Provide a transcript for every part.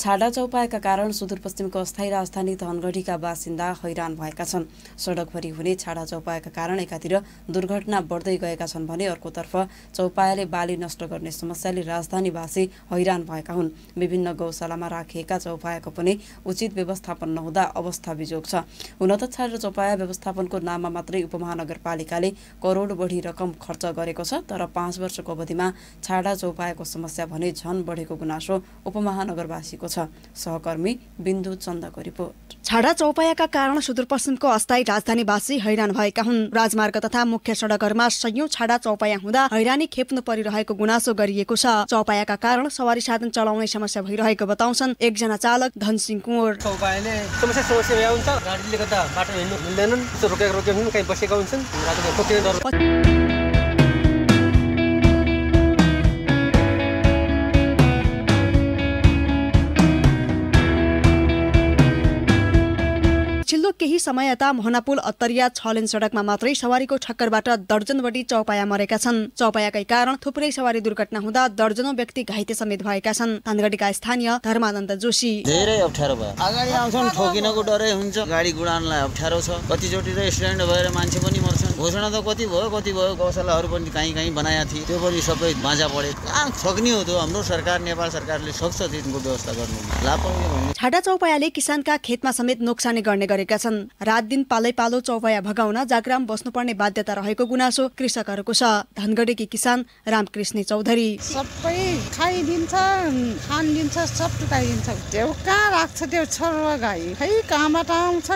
छाडा चौपाएका कारण सुदूरपश्चिमको अस्थायी राजधानी धनगढीका बासिन्दा हैरान भएका छन् सडकभरि हुने छाडा चौपायाका कारण एकातिर दुर्घटना बढ्दै गएका छन् भने अर्कोतर्फ चौपायाले बाली नष्ट गर्ने समस्याले राजधानीवासी हैरान भएका हुन् विभिन्न गौशालामा राखिएका चौपायाको पनि उचित व्यवस्थापन नहुँदा अवस्था बिजोग छ हुन त छाडा चौपाया व्यवस्थापनको नाममा मात्रै उपमहानगरपालिकाले करोड बढी रकम खर्च गरेको छ तर पाँच वर्षको अवधिमा छाडा चौपायाको समस्या भने झन बढेको गुनासो उपमहानगरवासीको छ सहकर्मी बिन्दु चन्दको रिपोर्ट छाडा चौपायाका कारण सुदूरपश्चिमको अस्थायी राजधानीवासी हैरान भएका हुन् राजमार्ग तथा मुख्य सडकहरूमा सयौं छाडा चौपाया हुँदा हैरानी खेप्नु परिरहेको गुनासो गरिएको छ चौपायाका कारण सवारी साधन चलाउने समस्या भइरहेको बताउँछन् एकजना चालक धनसिंह कुँवर चौपायाले समस्या समस्या केही समय यता मोहनापुल अत्तरिया छ सडकमा मात्रै सवारीको ठक्करबाट दर्जन चौपाया मरेका छन् चौपायाकै कारण थुप्रै सवारी दुर्घटना हुँदा दर्जनौ व्यक्ति घाइते समेत भएका छन् धानगढीका स्थानीय धर्मानन्द जोशी धेरै अप्ठ्यारो भयो अगाडि आउँछन् ठोकिनको डरै हुन्छ गाडी गुडानलाई अप्ठ्यारो छ कतिचोटि त भएर मान्छे पनि घोषणा त कति भयो कति भयो गौशालाहरू पनि काहीँ काहीँ बनाएका थिए त्यो पनि सबै बाँझा पढे कहाँ सक्ने हो त्यो हाम्रो सरकार नेपाल सरकारले सक्छ त्यसको व्यवस्था गर्नु छाडा चौपायाले किसानका खेतमा समेत नोक्सानी गर्ने गरेका छन् रात दिन पालै पालो चौपाया भगाउन जागराम बस्नुपर्ने बाध्यता रहेको गुनासो कृषकहरूको छ धनगढीकी किसान रामकृष्ण चौधरी सबै खाइदिन्छ खानिदिन्छ सब टुटाइदिन्छ त्यो कहाँ राख्छ त्यो छोरो गाई खै कहाँबाट आउँछ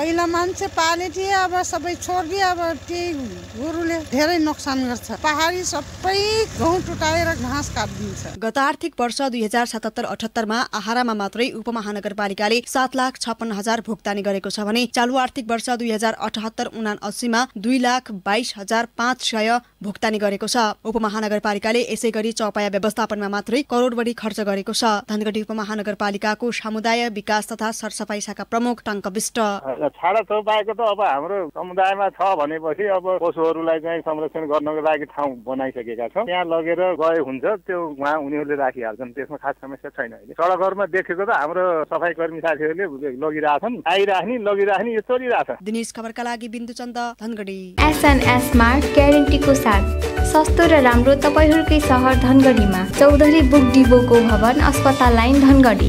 पहिला मान्छे पाले थिए अब सबै छोडिदिए अब त्यही गोरुले धेरै नोक्सान गर्छ पहाडी सबै गहुँ टुटाएर घाँस काटिदिन्छ गत आर्थिक वर्ष दुई हजार सतहत्तर अठहत्तरमा आहारामा मात्रै उपमहानगरपालिकाले सात लाख छप्पन्न हजार भुक्तानी गरेको छ भने चालु आर्थिक वर्ष दुई हजार अठहत्तर उना अस्सीमा दुई लाख बाइस हजार पाँच सय भुक्तानी गरेको छ उपमहानगरपालिकाले यसै गरी चौपाया व्यवस्थापनमा मात्रै बढी खर्च गरेको छ धनगढी उपमहानगरपालिकाको समुदाय विकास तथा सरसफाई शाखा प्रमुख टङ्क विष्ट छाडा चौपायाको त अब हाम्रो समुदायमा छ भनेपछि अब पशुहरूलाई चाहिँ संरक्षण गर्नको लागि ठाउँ बनाइसकेका छौँ त्यहाँ लगेर गए हुन्छ त्यो उहाँ उनीहरूले राखिहाल्छन् त्यसमा खास समस्या छैन अहिले सडकहरूमा देखेको त हाम्रो सफाई कर्मी साथीहरूले लगिरहेछन् आइराख्ने लगिराख्ने यो चलिरहेछ दिनेश खबरका लागि बिन्दु चन्द धनगढी एसएनएसमा ग्यारेन्टीको साथ सस्तो र राम्रो तपाईँहरूकै सहर धनगढीमा चौधरी बुक डिपोको भवन अस्पताल लाइन धनगढी